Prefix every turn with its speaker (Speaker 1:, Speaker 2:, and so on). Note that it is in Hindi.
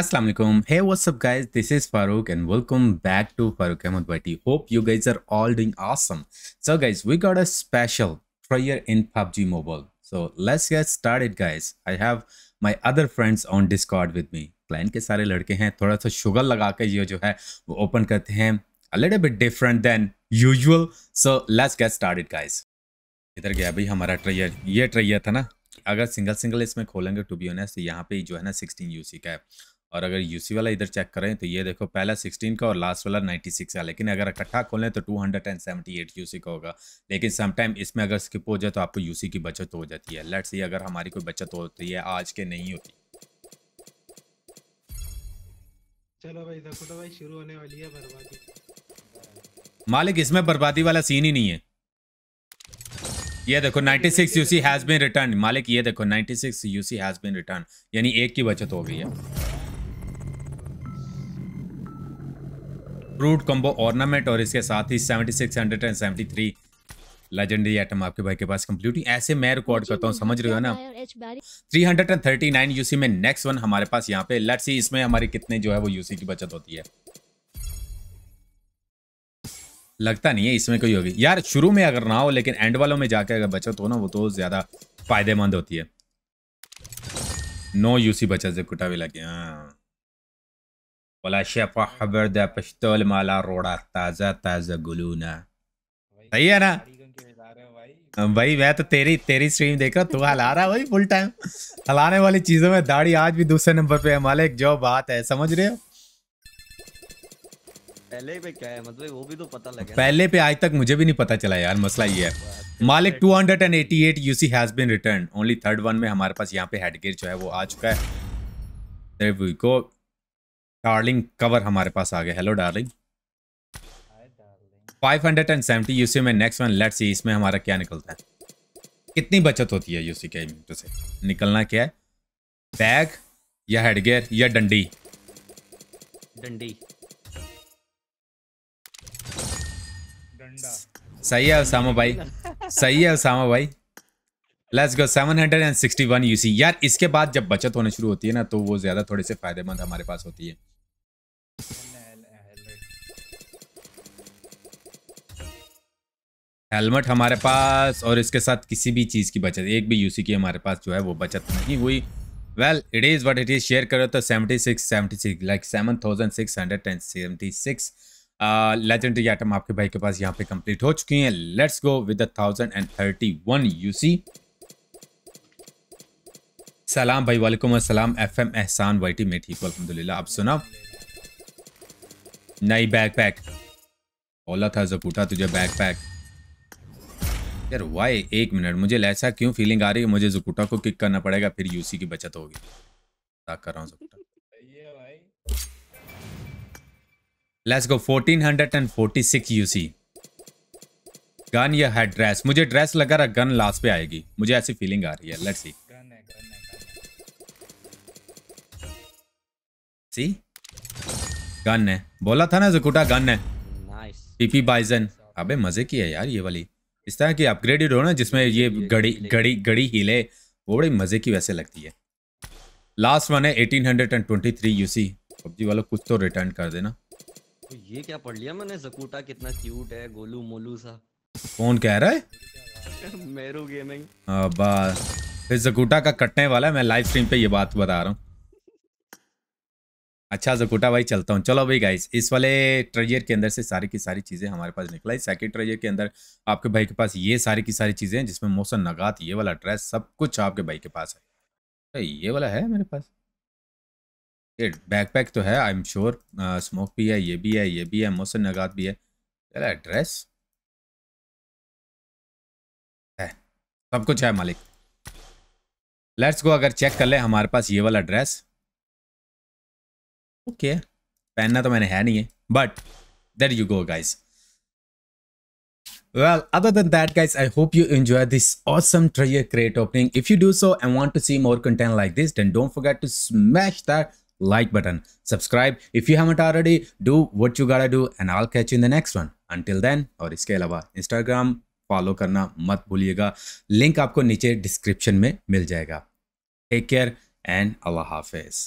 Speaker 1: Assalamu alaikum. Hey, what's up, guys? This is Farooq, and welcome back to Farooq Ahmed Bhatti. Hope you guys are all doing awesome. So, guys, we got a special prayer in PUBG Mobile. So, let's get started, guys. I have my other friends on Discord with me. Client के सारे लड़के हैं थोड़ा सा शुगर लगा के ये जो है वो ओपन करते हैं a little bit different than usual. So, let's get started, guys. इधर गया भाई हमारा ट्रेयर ये ट्रेयर था ना अगर single single इसमें खोलेंगे टू बी ऑनेस्ट यहाँ पे जो है ना 16 UC का है और अगर यूसी वाला इधर चेक करें तो ये देखो पहला 16 का और लास्ट वाला 96 का लेकिन अगर इकट्ठा खोलें तो 278 यूसी का होगा लेकिन समटाइम इसमें अगर स्किप हो जाए तो आपको यूसी की बचत हो जाती है लेट्स सी अगर हमारी कोई बचत होती है आज के नहीं होती चलो भाई भाई है मालिक इसमें बर्बादी वाला सीन ही नहीं है ये देखो 96 यूसी हैज बीन रिटर्न मालिक ये देखो 96 यूसी हैज बीन रिटर्न यानी एक की बचत हो गई है अप्रूव्ड कॉम्बो ऑर्नामेंट और इसके साथ ही seventy seventy six hundred and three legendary item आपके भाई के पास कंप्लीट ऐसे मैं रिकॉर्ड करता हूँ समझ रहे हो ना three hundred and thirty nine UC में नेक्स्ट वन हमारे पास यहाँ पे लेट्स सी इसमें हमारे कितने जो है वो यूसी की बचत होती है लगता नहीं है इसमें कोई होगी यार शुरू में अगर ना हो लेकिन एंड वालों में जाके अगर बचत हो ना वो तो ज्यादा फायदेमंद होती है नो यूसी बचत से कुटावे लगे हाँ भाई मैं तो तेरी तेरी स्ट्रीम देख रहा तू हला रहा भाई फुल टाइम हलाने वाली चीज़ों में दाढ़ी आज भी दूसरे नंबर पे है मालिक जो बात है समझ रहे हो पहले पे क्या है मतलब वो भी तो पता लगे पहले पे आज तक मुझे भी नहीं पता चला यार मसला ये है मालिक 288 UC has been return only third one में हमारे पास यहाँ पे हेडगेयर जो है वो आ चुका है डार्लिंग कवर हमारे पास आ गया hello darling five hundred and seventy UC में नेक्स्ट वन लेट्स इसमें हमारा क्या निकलता है कितनी बचत होती है यूसी के तो से निकलना क्या है बैग या हेडगेयर या डंडी डंडी सही है उसामा भाई सही है उसामा भाई लेट्स गो 761 यूसी यार इसके बाद जब बचत होने शुरू होती है ना तो वो ज़्यादा थोड़े से फ़ायदेमंद हमारे पास होती है हेलमेट हमारे पास और इसके साथ किसी भी चीज़ की बचत एक भी यूसी की हमारे पास जो है वो बचत नहीं हुई well it is what it is share करो तो seventy six seventy six like seven thousand six hundred and seventy six legendary item आपके भाई के पास यहाँ पे कंप्लीट हो चुकी हैं let's go with thousand and thirty one UC सलाम भाई वालेकुम अस्सलाम एम एहसान वाईटी में ठीक अलहमदिल्ला आप सुना नई बैग पैक ओला था जो जपूटा तुझे बैग पैक यार वाई एक मिनट मुझे ऐसा क्यों फीलिंग आ रही है मुझे जुकुटा को किक करना पड़ेगा फिर यूसी की बचत होगी कर रहा हूँ लेट्स गो 1446 यूसी गन या है ड्रेस मुझे ड्रेस लगा रहा गन लास्ट पे आएगी मुझे ऐसी फीलिंग आ रही है लेट्स सी सी गन है बोला था ना जुकुटा गन है पीपी बाइजन अबे मजे की है यार ये वाली इस तरह की अपग्रेडेड हो ना जिसमें ये घड़ी घड़ी घड़ी हिले वो बड़ी मज़े की वैसे लगती है लास्ट वन है 1823 यूसी पबजी वालों कुछ तो रिटर्न कर देना तो ये क्या पढ़ लिया मैंने जकूटा कितना क्यूट है गोलू मोलू सा कौन कह रहा है मेरू गेमिंग हाँ, बस फिर जकूटा का कटने वाला है मैं लाइव स्ट्रीम पे ये बात बता रहा हूँ अच्छा जकूटा भाई चलता हूँ चलो भाई गाइस इस वाले ट्रेजर के अंदर से सारी की सारी चीज़ें हमारे पास निकला है सेकेंड ट्रेजर के अंदर आपके भाई के पास ये सारी की सारी चीज़ें हैं जिसमें मौसम नगात ये वाला ड्रेस सब कुछ आपके भाई के पास है तो ये वाला है मेरे पास ये बैकपैक तो है आई एम श्योर स्मोक भी है ये भी है ये भी है मौसम नगात भी है चला ड्रेस है सब कुछ है मालिक लेट्स को अगर चेक कर ले हमारे पास ये वाला ड्रेस ओके पहनना तो मैंने है नहीं है but there you go guys Well, other than that, guys, I hope you enjoyed this awesome treasure crate opening. If you do so and want to see more content like this, then don't forget to smash that like button. Subscribe if you haven't already. Do what you gotta do and I'll catch you in the next one. Until then, और iske alawa Instagram फॉलो करना मत भूलिएगा link आपको niche description में mil jayega take care and allah hafiz